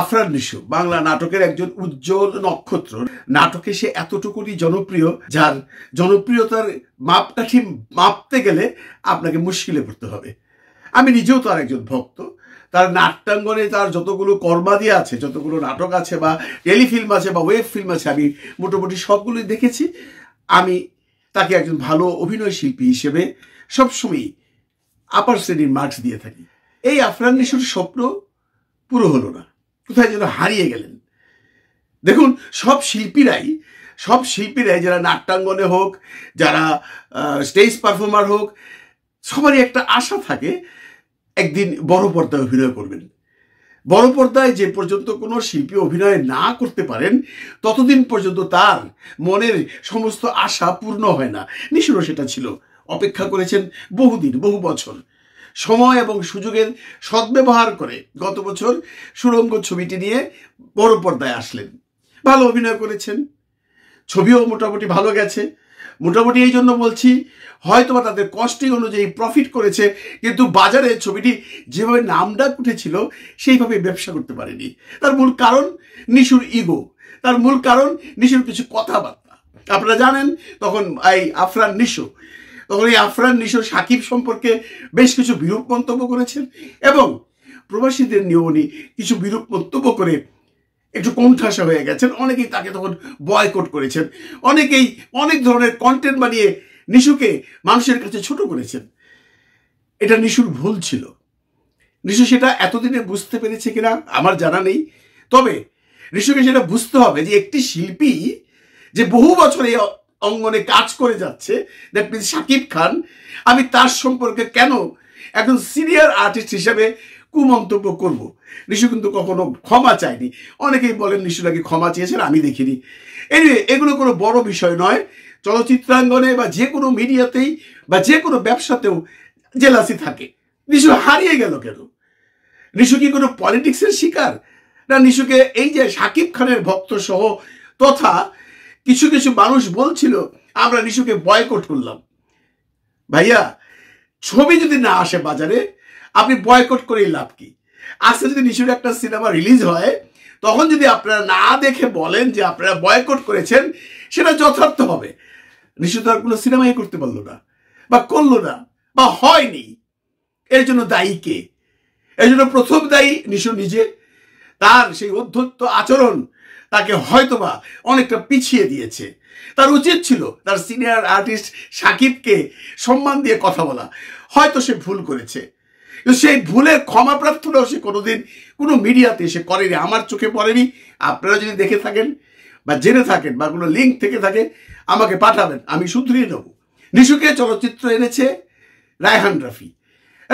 আফরান নিশু বাংলা নাটকের একজন উজ্জ্বল নক্ষত্র নাটকে সে এতটুকুনি জনপ্রিয় যার জনপ্রিয়তার মাপকাঠি মাপতে গেলে আপনাকে মুশকিলে পড়তে হবে আমি নিজেও তার একজন ভক্ত তার নাট্যাঙ্গনে তার যতগুলো কর্মাদি আছে যতগুলো নাটক আছে বা টেলিফিল্ম আছে বা ওয়েব ফিল্ম আছে আমি মোটামুটি সবগুলোই দেখেছি আমি তাকে একজন ভালো অভিনয় শিল্পী হিসেবে সবসময়ই আপার শ্রেণীর মার্কস দিয়ে থাকি এই আফরান নিশুর স্বপ্ন পুরো হলো না কোথায় যেন হারিয়ে গেলেন দেখুন সব শিল্পীরাই সব শিল্পীরাই যারা নাট্যাঙ্গনে হোক যারা স্টেজ পারফর্মার হোক সবারই একটা আশা থাকে একদিন বড় পর্দায় অভিনয় করবেন বড় পর্দায় যে পর্যন্ত কোনো শিল্পী অভিনয় না করতে পারেন ততদিন পর্যন্ত তার মনের সমস্ত আশা পূর্ণ হয় না নিশুরও সেটা ছিল অপেক্ষা করেছেন বহুদিন বহু বছর সময় এবং সুযোগের সদ্ব্যবহার করে গত বছর সুরঙ্গ ছবিটি নিয়ে বড় পর্দায় আসলেন ভালো অভিনয় করেছেন ছবিও মোটামুটি ভালো গেছে মোটামুটি এই জন্য বলছি হয়তোবা তাদের কস্টিং অনুযায়ী প্রফিট করেছে কিন্তু বাজারে ছবিটি যেভাবে নামটা উঠেছিল সেইভাবে ব্যবসা করতে পারেনি তার মূল কারণ নিশুর ইগো তার মূল কারণ নিশুর কিছু কথাবার্তা আপনারা জানেন তখন এই আফরান নিশু তখন এই আফরান নিশো সাকিব সম্পর্কে বেশ কিছু বিরূপ মন্তব্য করেছেন এবং প্রবাসীদের নিয়েও উনি কিছু বিরূপ মন্তব্য করে একটু কণ্ঠাসা হয়ে গেছেন অনেকেই তাকে তখন বয়কট করেছেন অনেকেই অনেক ধরনের কন্টেন্ট বানিয়ে নিশুকে মানুষের কাছে ছোট করেছেন এটা নিশুর ভুল ছিল নিশু সেটা এতদিনে বুঝতে পেরেছে কিনা আমার জানা নেই তবে নিশুকে সেটা বুঝতে হবে যে একটি শিল্পী যে বহু বছর এই অঙ্গনে কাজ করে যাচ্ছে দ্যাট মিন শাকিব খান আমি তার সম্পর্কে কেন একজন সিনিয়র আর্টিস্ট হিসেবে কুমন্তব্য করব। নিশু কিন্তু কখনো ক্ষমা চায়নি অনেকেই বলেন নিশু নাকি ক্ষমা চেয়েছেন আমি দেখিনি এনিওয়ে এগুলো কোনো বড় বিষয় নয় চলচ্চিত্রাঙ্গনে বা যে কোনো মিডিয়াতেই বা যে কোনো ব্যবসাতেও জেলাসি থাকে নিশু হারিয়ে গেল কেন নিশু কি কোনো পলিটিক্সের শিকার না নিশুকে এই যে সাকিব খানের ভক্ত সহ তথা কিছু কিছু মানুষ বলছিল আমরা নিশুকে বয়কট করলাম ভাইয়া ছবি যদি না আসে বাজারে আপনি বয়কট করেই লাভ কি আজকে যদি নিশুর একটা সিনেমা রিলিজ হয় তখন যদি আপনারা না দেখে বলেন যে আপনারা বয়কট করেছেন সেটা যথার্থ হবে নিশু তো আর কোনো সিনেমাই করতে পারলো না বা করলো না বা হয়নি এর জন্য দায়ী কে এর জন্য প্রথম দায়ী নিশু নিজে তার সেই অধ্যত্ত আচরণ তাকে হয়তোবা অনেকটা পিছিয়ে দিয়েছে তার উচিত ছিল তার সিনিয়র আর্টিস্ট সাকিবকে সম্মান দিয়ে কথা বলা হয়তো সে ভুল করেছে সেই ভুলের ক্ষমা প্রার্থনাও সে কোনোদিন কোনো মিডিয়াতে সে করেনি আমার চোখে পড়েনি আপনারা যদি দেখে থাকেন বা জেনে থাকেন বা কোনো লিঙ্ক থেকে থাকে আমাকে পাঠাবেন আমি শুধরিয়ে নেব নিশুকে চলচ্চিত্র এনেছে রায়হান রাফি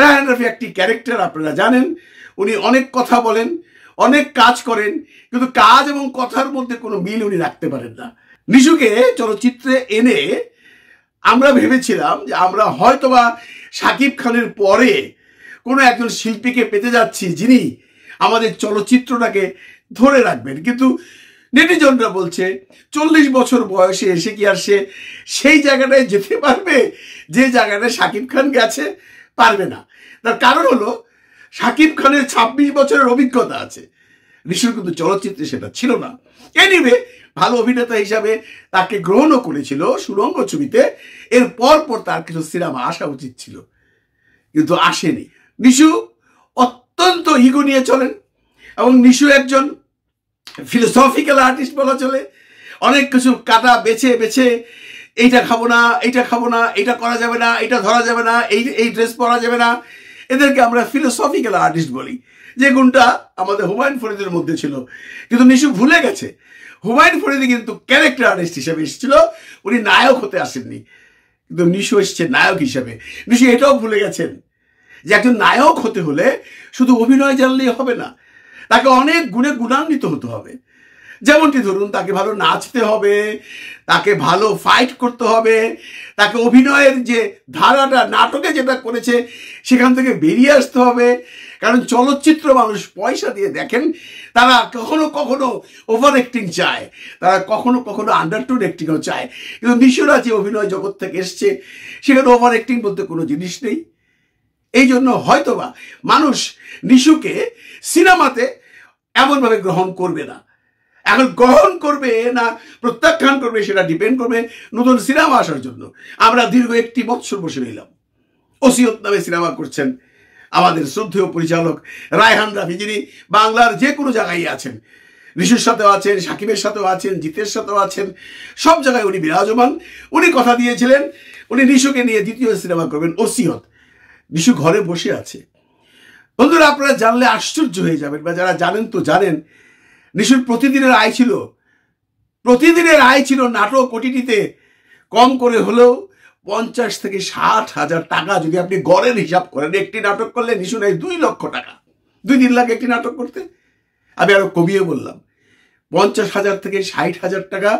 রায়হান রাফি একটি ক্যারেক্টার আপনারা জানেন উনি অনেক কথা বলেন অনেক কাজ করেন কিন্তু কাজ এবং কথার মধ্যে কোনো মিল উনি রাখতে পারেন না নিশুকে চলচ্চিত্রে এনে আমরা ভেবেছিলাম যে আমরা হয়তোবা সাকিব খানের পরে কোনো একজন শিল্পীকে পেতে যাচ্ছি যিনি আমাদের চলচ্চিত্রটাকে ধরে রাখবেন কিন্তু নেটিজনরা বলছে চল্লিশ বছর বয়সে এসে কি আর সে সেই জায়গাটায় যেতে পারবে যে জায়গাটায় সাকিব খান গেছে পারবে না তার কারণ হলো শাকিব খানের ২৬ বছরের অভিজ্ঞতা আছে নিশুর কিন্তু চলচ্চিত্রে সেটা ছিল না এনিওয়ে ভালো অভিনেতা হিসাবে তাকে গ্রহণও করেছিল সুরঙ্গ ছবিতে এর পর পর তার কিছু সিনেমা আসা উচিত ছিল কিন্তু আসেনি নিশু অত্যন্ত ইগো নিয়ে চলেন এবং নিশু একজন ফিলোসফিক্যাল আর্টিস্ট বলা চলে অনেক কিছু কাটা বেছে বেছে এইটা খাবো না এইটা খাবো না এটা করা যাবে না এটা ধরা যাবে না এই এই ড্রেস পরা যাবে না এদেরকে আমরা ফিলোসফিক্যাল আর্টিস্ট বলি যে গুণটা আমাদের হুমায়ুন ফরিদের মধ্যে ছিল কিন্তু নিশু ভুলে গেছে হুমায়ুন ফরিদি কিন্তু ক্যারেক্টার আর্টিস্ট হিসেবে এসেছিল উনি নায়ক হতে আসেননি কিন্তু নিশু এসছে নায়ক হিসেবে নিশু এটাও ভুলে গেছেন যে একজন নায়ক হতে হলে শুধু অভিনয় জানলেই হবে না তাকে অনেক গুণে গুণান্বিত হতে হবে যেমনটি ধরুন তাকে ভালো নাচতে হবে তাকে ভালো ফাইট করতে হবে তাকে অভিনয়ের যে ধারাটা নাটকে যেটা করেছে সেখান থেকে বেরিয়ে আসতে হবে কারণ চলচ্চিত্র মানুষ পয়সা দিয়ে দেখেন তারা কখনো কখনো ওভার অ্যাক্টিং চায় তারা কখনো কখনো আন্ডারটোন অ্যাক্টিংও চায় কিন্তু নিশোরা যে অভিনয় জগৎ থেকে এসছে সেখানে ওভার অ্যাক্টিং বলতে কোনো জিনিস নেই এই জন্য হয়তোবা মানুষ নিশুকে সিনেমাতে এমনভাবে গ্রহণ করবে না এখন গ্রহণ করবে না প্রত্যাখ্যান করবে সেটা ডিপেন্ড করবে নতুন সিনেমা আসার জন্য আমরা দীর্ঘ একটি বৎসর বসে রইলাম ওসিয়ত নামে সিনেমা করছেন আমাদের শ্রদ্ধেয় পরিচালক রায়হান রাফি যিনি বাংলার যে কোনো জায়গায় আছেন ঋষুর সাথেও আছেন সাকিবের সাথেও আছেন জিতের সাথেও আছেন সব জায়গায় উনি বিরাজমান উনি কথা দিয়েছিলেন উনি ঋষুকে নিয়ে দ্বিতীয় সিনেমা করবেন ওসিয়ত ঋষু ঘরে বসে আছে বন্ধুরা আপনারা জানলে আশ্চর্য হয়ে যাবেন বা যারা জানেন তো জানেন নিশুর প্রতিদিনের আয় ছিল প্রতিদিনের আয় ছিল নাটক কোটিটিতে কম করে হলেও পঞ্চাশ থেকে ষাট হাজার টাকা যদি আপনি গড়ের হিসাব করেন একটি নাটক করলে নিশু নেয় দুই লক্ষ টাকা দুই তিন লাখ একটি নাটক করতে আমি আরো কমিয়ে বললাম পঞ্চাশ হাজার থেকে ষাট হাজার টাকা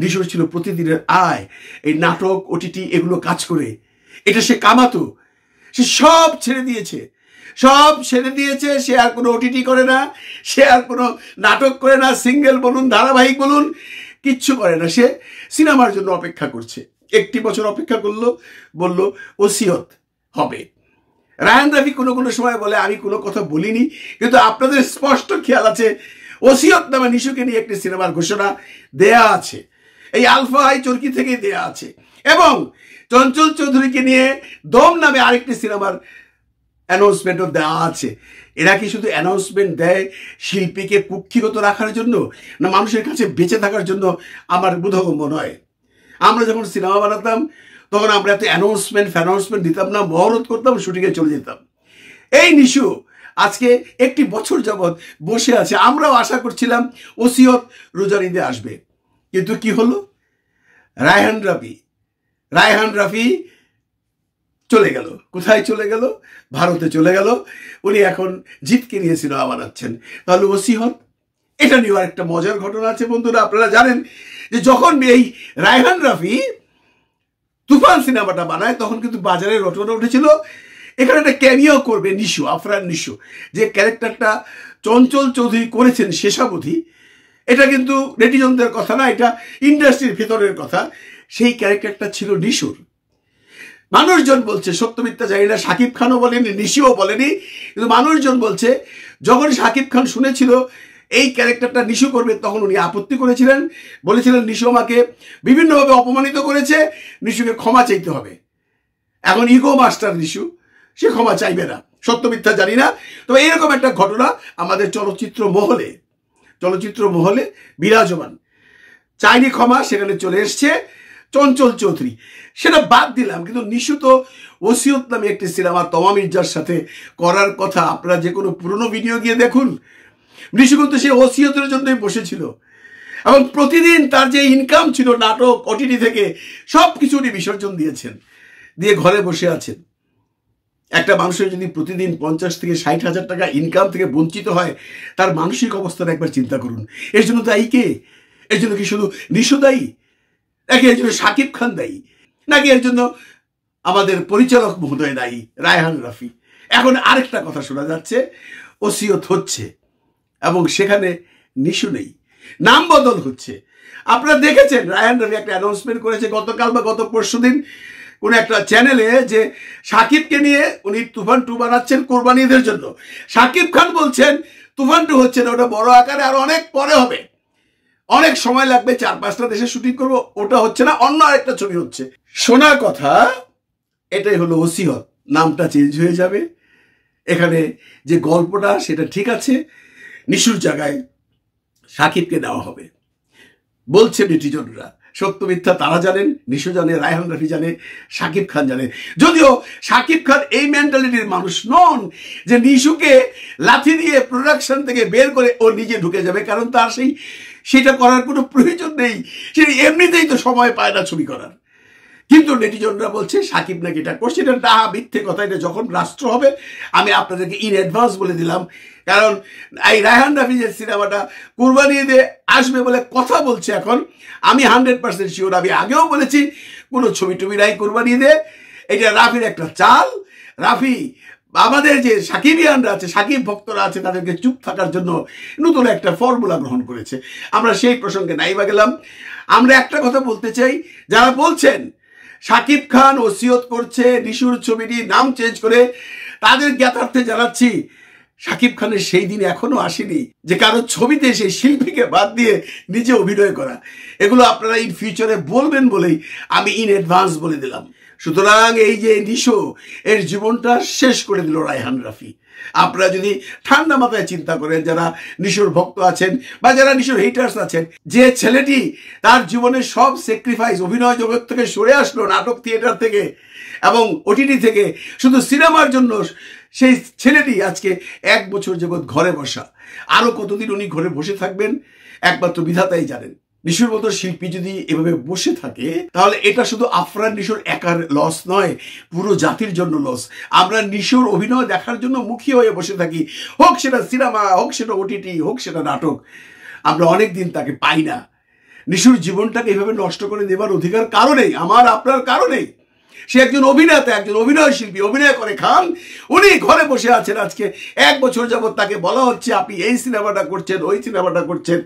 নিশুর ছিল প্রতিদিনের আয় এই নাটক ওটিটি এগুলো কাজ করে এটা সে কামাতো সে সব ছেড়ে দিয়েছে সব সেরে দিয়েছে সে আর কোনো ওটিটি করে না সে আর কোনো নাটক করে না সিঙ্গেল বলুন ধারাবাহিক বলুন কিচ্ছু করে না সে সিনেমার জন্য অপেক্ষা করছে একটি বছর অপেক্ষা করলো বলল ওসিয়ত হবে রায়ান রাফি কোনো কোনো সময় বলে আমি কোনো কথা বলিনি কিন্তু আপনাদের স্পষ্ট খেয়াল আছে ওসিয়ত নামে নিশুকে নিয়ে একটি সিনেমার ঘোষণা দেয়া আছে এই আলফা আই চরকি থেকেই দেয়া আছে এবং চঞ্চল চৌধুরীকে নিয়ে দম নামে আরেকটি সিনেমার অ্যানাউন্সমেন্টও দেওয়া আছে এরা কি শুধু অ্যানাউন্সমেন্ট দেয় শিল্পীকে কুক্ষিগত রাখার জন্য না মানুষের কাছে বেঁচে থাকার জন্য আমার বোধগম্য নয় আমরা যখন সিনেমা বানাতাম তখন আমরা এত অ্যানাউন্সমেন্ট ফ্যানাউন্সমেন্ট দিতাম না মহরত করতাম শুটিংয়ে চলে যেতাম এই নিশু আজকে একটি বছর যাবৎ বসে আছে আমরাও আশা করছিলাম ওসিয়ত রোজার ঈদে আসবে কিন্তু কি হলো রায়হান রাফি রায়হান রাফি চলে গেল কোথায় চলে গেল ভারতে চলে গেল উনি এখন জিতকে নিয়ে সিনেমা বানাচ্ছেন তাহলে ওসি হন এটা নিয়েও একটা মজার ঘটনা আছে বন্ধুরা আপনারা জানেন যে যখন এই রায়হান রাফি তুফান সিনেমাটা বানায় তখন কিন্তু বাজারে রটনা উঠেছিল এখানে একটা ক্যামিও করবে নিশু আফরান নিশু যে ক্যারেক্টারটা চঞ্চল চৌধুরী করেছেন শেষাবধি এটা কিন্তু নেটিজনদের কথা না এটা ইন্ডাস্ট্রির ভেতরের কথা সেই ক্যারেক্টারটা ছিল নিশুর মানুষজন বলছে সত্য মিথ্যা জানি না সাকিব খানও বলেনি নিশিও বলেনি কিন্তু মানুষজন বলছে যখন সাকিব খান শুনেছিল এই ক্যারেক্টারটা নিশু করবে তখন উনি আপত্তি করেছিলেন বলেছিলেন নিশু আমাকে বিভিন্নভাবে অপমানিত করেছে নিশুকে ক্ষমা চাইতে হবে এখন ইগো মাস্টার নিশু সে ক্ষমা চাইবে না সত্য মিথ্যা জানি না তবে এরকম একটা ঘটনা আমাদের চলচ্চিত্র মহলে চলচ্চিত্র মহলে বিরাজমান চাইনি ক্ষমা সেখানে চলে এসছে চঞ্চল চৌধুরী সেটা বাদ দিলাম কিন্তু নিশুত ওসিয়ত নামে একটি সিনেমা তমা মির্জার সাথে করার কথা আপনারা যে কোনো পুরনো ভিডিও গিয়ে দেখুন নিশু কিন্তু সে ওসিয়তের জন্যই বসেছিল এবং প্রতিদিন তার যে ইনকাম ছিল নাটক অটিটি থেকে সব কিছু উনি বিসর্জন দিয়েছেন দিয়ে ঘরে বসে আছেন একটা মানুষের যদি প্রতিদিন পঞ্চাশ থেকে ষাট হাজার টাকা ইনকাম থেকে বঞ্চিত হয় তার মানসিক অবস্থাটা একবার চিন্তা করুন এর জন্য দায়ী কে এর জন্য কি শুধু নিশু নাকি এর জন্য সাকিব খান দায়ী নাকি এর জন্য আমাদের পরিচালক মহোদয় দায়ী রায়হান রাফি এখন আরেকটা কথা শোনা যাচ্ছে ওসিয়ত হচ্ছে এবং সেখানে নিশু নেই নাম বদল হচ্ছে আপনারা দেখেছেন রায়হান রফি একটা অ্যানাউন্সমেন্ট করেছে গতকাল বা গত পরশু দিন কোনো একটা চ্যানেলে যে সাকিবকে নিয়ে উনি তুফান টু বানাচ্ছেন কোরবানিদের জন্য সাকিব খান বলছেন তুফান টু হচ্ছে না ওটা বড় আকারে আর অনেক পরে হবে অনেক সময় লাগবে চার পাঁচটা দেশে শুটিং করবো ওটা হচ্ছে না অন্য আরেকটা ছবি হচ্ছে শোনা কথা এটাই হলো ওসিহত নামটা চেঞ্জ হয়ে যাবে এখানে যে গল্পটা সেটা ঠিক আছে নিশুর জায়গায় সাকিবকে দেওয়া হবে বলছে নেটিজনরা সত্য মিথ্যা তারা জানেন নিশু জানে রায়হান রাফি জানে সাকিব খান জানে যদিও সাকিব খান এই মেন্টালিটির মানুষ নন যে নিশুকে লাথি দিয়ে প্রোডাকশন থেকে বের করে ও নিজে ঢুকে যাবে কারণ তার সেই সেটা করার কোনো প্রয়োজন নেই সে এমনিতেই তো সময় পায় না ছবি করার কিন্তু নেটিজনরা বলছে সাকিব নাকি এটা করছে এটা না মিথ্যে কথা এটা যখন রাষ্ট্র হবে আমি আপনাদেরকে ইন অ্যাডভান্স বলে দিলাম কারণ এই রায়হান রাফিজের সিনেমাটা কুরবানি দিয়ে আসবে বলে কথা বলছে এখন আমি হান্ড্রেড পার্সেন্ট শিওর আমি আগেও বলেছি কোনো ছবি টুবি নাই কুরবানি ঈদে এটা রাফির একটা চাল রাফি আমাদের যে সাকিবিয়ানরা আছে সাকিব ভক্তরা আছে তাদেরকে চুপ থাকার জন্য নতুন একটা ফর্মুলা গ্রহণ করেছে আমরা সেই প্রসঙ্গে নাইবা গেলাম আমরা একটা কথা বলতে চাই যারা বলছেন সাকিব খান ওসিয়ত করছে নিশুর ছবিটি নাম চেঞ্জ করে তাদের জ্ঞাতার্থে জানাচ্ছি সাকিব খানের সেই দিন এখনো আসেনি যে কারো ছবিতে সেই শিল্পীকে বাদ দিয়ে নিজে অভিনয় করা এগুলো আপনারা ইন ফিউচারে বলবেন বলেই আমি ইন অ্যাডভান্স বলে দিলাম সুতরাং এই যে নিশো এর জীবনটা শেষ করে দিল রায়হান রাফি আপনারা যদি ঠান্ডা মাথায় চিন্তা করেন যারা নিশোর ভক্ত আছেন বা যারা নিশোর হেটার্স আছেন যে ছেলেটি তার জীবনের সব স্যাক্রিফাইস অভিনয় জগৎ থেকে সরে আসলো নাটক থিয়েটার থেকে এবং ওটিটি থেকে শুধু সিনেমার জন্য সেই ছেলেটি আজকে এক বছর যাবৎ ঘরে বসা আরও কতদিন উনি ঘরে বসে থাকবেন একমাত্র বিধাতাই জানেন নিশুর মতো শিল্পী যদি এভাবে বসে থাকে তাহলে এটা শুধু আফরান নিশুর একার লস নয় পুরো জাতির জন্য লস আমরা নিশুর অভিনয় দেখার জন্য মুখী হয়ে বসে থাকি হোক সেটা সিনেমা হোক সেটা ওটিটি হোক সেটা নাটক আমরা অনেক দিন তাকে পাই না নিশুর জীবনটাকে এভাবে নষ্ট করে দেবার অধিকার কারণেই আমার আপনার কারণে সে একজন অভিনেতা একজন অভিনয় শিল্পী অভিনয় করে খান উনি ঘরে বসে আছেন আজকে এক বছর যাবৎ তাকে বলা হচ্ছে আপনি এই সিনেমাটা করছেন ওই সিনেমাটা করছেন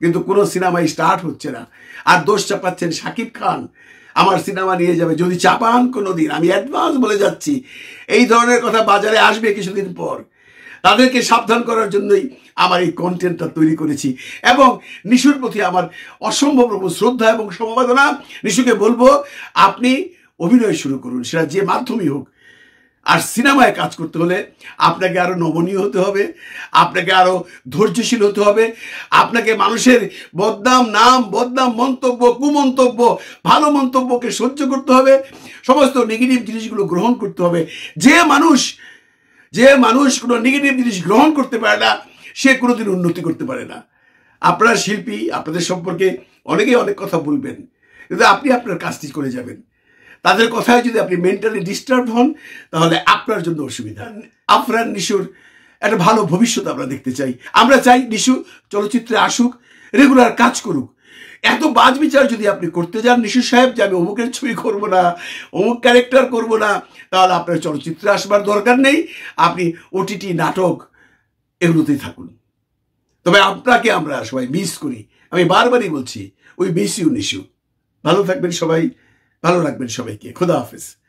কিন্তু কোনো সিনেমা স্টার্ট হচ্ছে না আর দোষ চাপাচ্ছেন শাকিব খান আমার সিনেমা নিয়ে যাবে যদি চাপান কোনো দিন আমি অ্যাডভান্স বলে যাচ্ছি এই ধরনের কথা বাজারে আসবে কিছুদিন পর তাদেরকে সাবধান করার জন্যই আমার এই কন্টেন্টটা তৈরি করেছি এবং নিশুর প্রতি আমার অসম্ভব রকম শ্রদ্ধা এবং সমবেদনা নিশুকে বলবো আপনি অভিনয় শুরু করুন সেটা যে মাধ্যমই হোক আর সিনেমায় কাজ করতে হলে আপনাকে আরও নমনীয় হতে হবে আপনাকে আরও ধৈর্যশীল হতে হবে আপনাকে মানুষের বদনাম নাম বদনাম মন্তব্য কুমন্তব্য ভালো মন্তব্যকে সহ্য করতে হবে সমস্ত নেগেটিভ জিনিসগুলো গ্রহণ করতে হবে যে মানুষ যে মানুষ কোনো নেগেটিভ জিনিস গ্রহণ করতে পারে না সে কোনোদিন উন্নতি করতে পারে না আপনারা শিল্পী আপনাদের সম্পর্কে অনেকেই অনেক কথা বলবেন কিন্তু আপনি আপনার কাজটি করে যাবেন তাদের কথায় যদি আপনি মেন্টালি ডিস্টার্ব হন তাহলে আপনার জন্য অসুবিধা আফরান নিশুর একটা ভালো ভবিষ্যৎ আমরা দেখতে চাই আমরা চাই নিশু চলচ্চিত্রে আসুক রেগুলার কাজ করুক এত বাজ বিচার যদি আপনি করতে যান নিশু সাহেব যে আমি অমুকের ছবি করব না অমুক ক্যারেক্টার করব না তাহলে আপনার চলচ্চিত্রে আসবার দরকার নেই আপনি ওটিটি নাটক এগুলোতেই থাকুন তবে আপনাকে আমরা সবাই মিস করি আমি বারবারই বলছি ওই মিস ইউ নিশু ভালো থাকবেন সবাই بالو نگ بیشتر باید